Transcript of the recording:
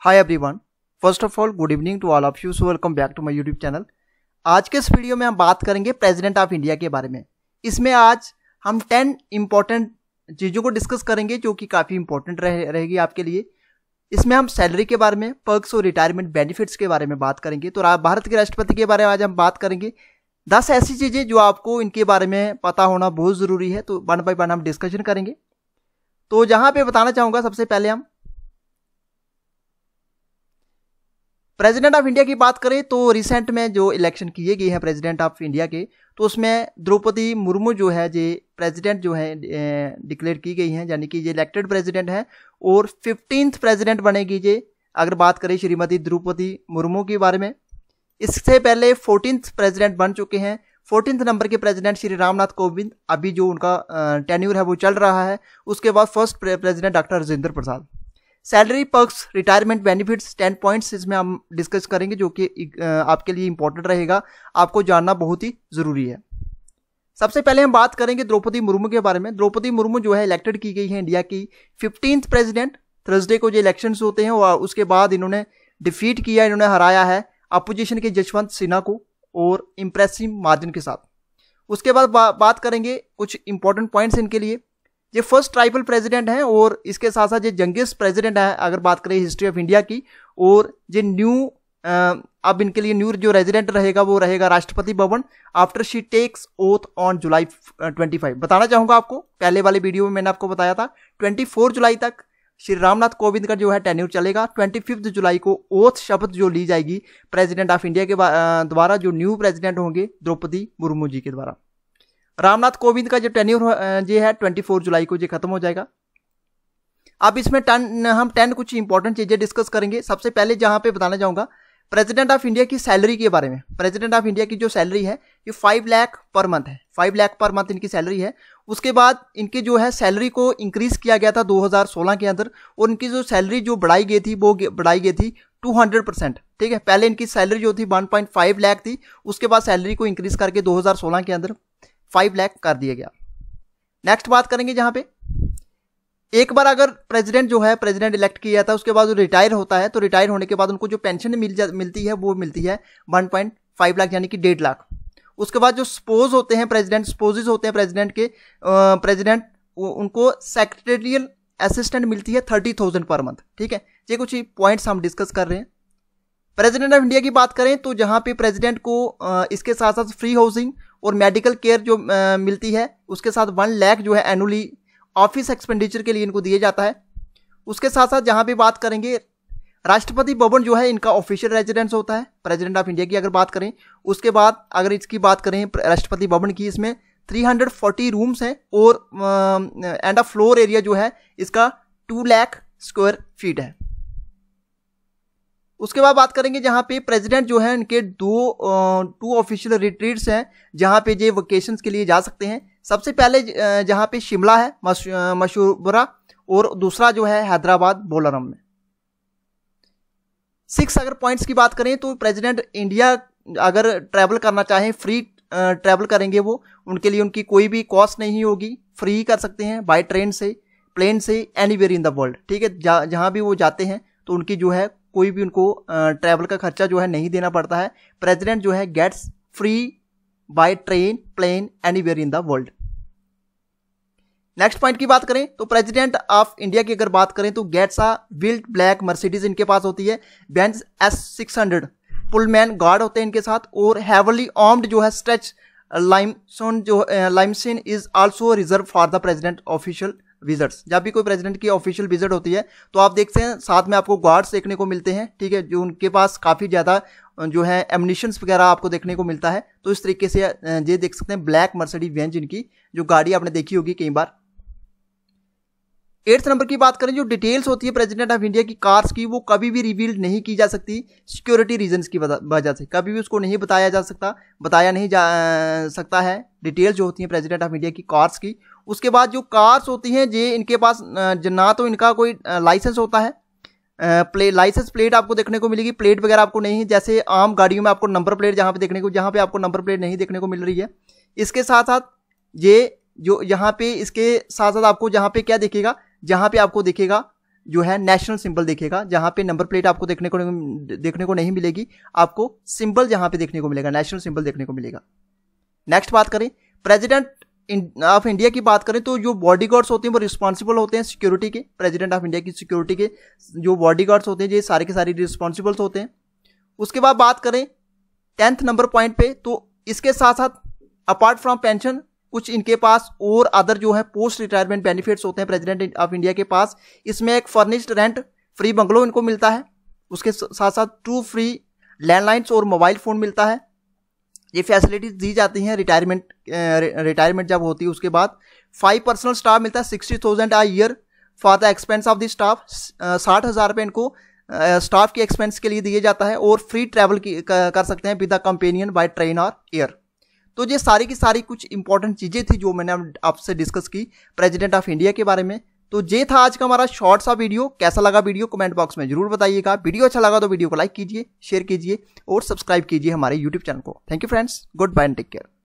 hi everyone first of all good evening to all of you so welcome back to my YouTube channel आज के इस video में हम बात करेंगे प्रेसिडेंट ऑफ इंडिया के बारे में इसमें आज हम टेन इम्पॉर्टेंट चीज़ों को डिस्कस करेंगे जो कि काफ़ी इंपॉर्टेंट रहे रहेगी आपके लिए इसमें हम सैलरी के बारे में पर्कस और रिटायरमेंट बेनिफिट्स के बारे में बात करेंगे तो भारत के राष्ट्रपति के बारे में आज हम बात करेंगे दस ऐसी चीज़ें जो आपको इनके बारे में पता होना बहुत ज़रूरी है तो वन बाई वन हम डिस्कशन करेंगे तो जहाँ पे बताना चाहूँगा सबसे पहले हम प्रेसिडेंट ऑफ इंडिया की बात करें तो रिसेंट में जो इलेक्शन किए गए हैं प्रेसिडेंट ऑफ इंडिया के तो उसमें द्रौपदी मुर्मू जो है जे प्रेसिडेंट जो है डिक्लेयर की गई हैं यानी कि ये इलेक्टेड प्रेसिडेंट हैं और फिफ्टींथ प्रेसिडेंट बनेगी ये अगर बात करें श्रीमती द्रौपदी मुर्मू के बारे में इससे पहले फोर्टीनथ प्रेजिडेंट बन चुके हैं फोर्टीन नंबर के प्रेजिडेंट श्री रामनाथ कोविंद अभी जो उनका टेन्यूर है वो चल रहा है उसके बाद first president doctor Rajendra Prasad salary perks retirement benefits ten points इसमें हम डिस्कस करेंगे जो कि आपके लिए इंपॉर्टेंट रहेगा आपको जानना बहुत ही ज़रूरी है सबसे पहले हम बात करेंगे द्रौपदी मुर्मू के बारे में द्रौपदी मुर्मू जो है इलेक्टेड की गई है इंडिया की फिफ्टींथ प्रेसिडेंट थर्सडे को जो इलेक्शन होते हैं और उसके बाद इन्होंने डिफीट किया इन्होंने हराया है अपोजिशन के जशवंत सिन्हा को और इम्प्रेसिव मार्जिन के साथ उसके बाद बा, बात करेंगे कुछ इंपॉर्टेंट पॉइंट्स इनके लिए ये फर्स्ट ट्राइबल प्रेसिडेंट हैं और इसके साथ साथ ये जंगेस्ट प्रेसिडेंट है अगर बात करें हिस्ट्री ऑफ इंडिया की और ये न्यू अब इनके लिए न्यू जो रेजिडेंट रहेगा वो रहेगा Rashtrapati Bhavan after she takes oath on July 25 बताना चाहूँगा आपको पहले वाले वीडियो में मैंने आपको बताया था 24 जुलाई तक श्री रामनाथ कोविंद का जो है टेन्यूर चलेगा ट्वेंटी फिफ्थ जुलाई को ओथ शपथ जो ली जाएगी प्रेसिडेंट ऑफ इंडिया के द्वारा जो न्यू प्रेसिडेंट होंगे द्रौपदी मुर्मू जी के द्वारा रामनाथ कोविंद का जो टेन्यूर ये है ट्वेंटी फोर जुलाई को ये खत्म हो जाएगा अब इसमें टन हम टेन कुछ इंपॉर्टेंट चीज़ें डिस्कस करेंगे सबसे पहले जहां पे बताना चाहूंगा प्रेसिडेंट ऑफ इंडिया की सैलरी के बारे में प्रेसिडेंट ऑफ इंडिया की जो सैलरी है ये फाइव लाख पर मंथ है फाइव लाख पर मंथ इनकी सैलरी है उसके बाद इनके जो है सैलरी को इंक्रीज किया गया था 2016 के अंदर और इनकी जो सैलरी जो बढ़ाई गई थी वो बढ़ाई गई थी 200 परसेंट ठीक है पहले इनकी सैलरी जो थी 1.5 लाख थी उसके बाद सैलरी को इंक्रीज करके 2016 के अंदर फाइव लैख कर दिया गया नेक्स्ट बात करेंगे जहां पे एक बार अगर प्रेसिडेंट जो है प्रेसिडेंट इलेक्ट किया जाता है उसके बाद वो रिटायर होता है तो रिटायर होने के बाद उनको जो पेंशन मिल जा मिलती है वो मिलती है वन पॉइंट फाइव लाख यानी कि डेढ़ लाख उसके बाद जो स्पोज होते हैं प्रेसिडेंट सपोजेज होते हैं प्रेसिडेंट के प्रेसिडेंट उनको सेक्रेटेरियल असिस्टेंट मिलती है थर्टी थाउजेंड पर मंथ ठीक है ये कुछ पॉइंट्स हम डिस्कस कर रहे हैं प्रेसिडेंट ऑफ इंडिया की बात करें तो जहाँ पे प्रेसिडेंट को इसके साथ साथ फ्री हाउसिंग और मेडिकल केयर जो मिलती है उसके साथ वन लैख जो है एनुअली ऑफिस एक्सपेंडिचर के लिए इनको दिया जाता है उसके साथ साथ जहाँ पे बात करेंगे राष्ट्रपति भवन जो है इनका ऑफिशियल रेजिडेंस होता है प्रेसिडेंट ऑफ इंडिया की अगर बात करें उसके बाद अगर इसकी बात करें राष्ट्रपति भवन की इसमें 340 रूम्स हैं और एंड अ फ्लोर एरिया जो है इसका टू लैख स्क्वायर फीट है उसके बाद बात करेंगे जहाँ पे प्रेसिडेंट जो है इनके दो टू ऑफिशियल रिट्रीट्स हैं जहाँ पे ये वकेशन के लिए जा सकते हैं सबसे पहले जहाँ पे शिमला है मशूबरा और दूसरा जो है हैदराबाद बोलरम में सिक्स अगर पॉइंट्स की बात करें तो प्रेसिडेंट इंडिया अगर ट्रैवल करना चाहें फ्री ट्रैवल करेंगे वो उनके लिए उनकी कोई भी कॉस्ट नहीं होगी फ्री कर सकते हैं बाई ट्रेन से प्लेन से एनी इन द वर्ल्ड ठीक है जहाँ भी वो जाते हैं तो उनकी जो है कोई भी उनको ट्रैवल का खर्चा जो है नहीं देना पड़ता है प्रेजिडेंट जो है gets free by train plane where in the world next point की बात करें तो प्रेसिडेंट ऑफ इंडिया की अगर बात करें तो gets a wild black Mercedes इनके पास होती है Benz S six hundred Pullman guard होते हैं इनके साथ और हैवली आर्म्ड जो है स्ट्रेच लाइमसोन जो limousine is also reserved for the president official visits जब भी कोई प्रेसिडेंट की ऑफिशियल विजिट होती है तो आप देखते हैं साथ में आपको गार्ड्स देखने को मिलते हैं ठीक है जो उनके पास काफ़ी ज़्यादा जो है एमनिशंस वगैरह आपको देखने को मिलता है तो इस तरीके से ये देख सकते हैं ब्लैक मर्सडी वेंज इनकी जो गाड़ी आपने देखी होगी कई बार एट्थ नंबर की बात करें जो डिटेल्स होती है प्रेसिडेंट ऑफ इंडिया की कार्स की वो कभी भी रिवील नहीं की जा सकती सिक्योरिटी रीजंस की वजह से कभी भी उसको नहीं बताया जा सकता बताया नहीं जा सकता है डिटेल्स जो होती हैं प्रेसिडेंट ऑफ इंडिया की कार्स की उसके बाद जो कार्स होती हैं ये इनके पास ना तो इनका कोई लाइसेंस होता है प्ले लाइसेंस प्लेट आपको देखने को मिलेगी प्लेट वगैरह आपको नहीं है जैसे आम गाड़ियों में आपको नंबर प्लेट जहाँ पे देखने को जहाँ पे आपको नंबर प्लेट नहीं देखने को मिल रही है इसके साथ साथ ये जो यहाँ पे इसके साथ साथ आपको जहाँ पे क्या देखेगा जहाँ पे आपको देखेगा जो है नेशनल सिंबल देखेगा जहाँ पे नंबर प्लेट आपको देखने को देखने को नहीं मिलेगी आपको सिंबल जहाँ पे देखने को मिलेगा नेशनल सिंबल देखने को मिलेगा नेक्स्ट बात करें प्रेसिडेंट ऑफ इंडिया की बात करें तो जो बॉडी गार्ड्स होते हैं वो रिस्पॉन्सिबल होते हैं सिक्योरिटी के प्रेजिडेंट ऑफ इंडिया की सिक्योरिटी के जो बॉडी गार्ड्स होते हैं ये सारे के सारे रिस्पॉन्सिबल्स होते हैं उसके बाद बात करें टेंथ नंबर पॉइंट पे तो इसके साथ साथ अपार्ट फ्रॉम पेंशन कुछ इनके पास और अदर जो है पोस्ट रिटायरमेंट बेनिफिट्स होते हैं प्रेजिडेंट ऑफ इंडिया के पास इसमें एक फर्निश्ड रेंट फ्री बंगलो इनको मिलता है उसके साथ साथ टू फ्री लैंडलाइंस और मोबाइल फ़ोन मिलता है ये फैसिलिटीज दी जाती हैं रिटायरमेंट रिटायरमेंट जब होती है उसके बाद फाइव पर्सनल स्टाफ मिलता है sixty thousand a year for the expense of the staff साठ हज़ार रुपये इनको स्टाफ के एक्सपेंस के लिए दिए जाता है और फ्री ट्रैवल कर सकते हैं with the companion by train और एयर तो ये सारी की सारी कुछ इंपॉर्टेंट चीज़ें थी जो मैंने आपसे डिस्कस की प्रेजिडेंट ऑफ इंडिया के बारे में तो ये था आज का हमारा शॉर्ट सा वीडियो कैसा लगा वीडियो कमेंट बॉक्स में जरूर बताइएगा वीडियो अच्छा लगा तो वीडियो को लाइक कीजिए शेयर कीजिए और सब्सक्राइब कीजिए हमारे यूट्यूब चैनल को thank you friends goodbye and take care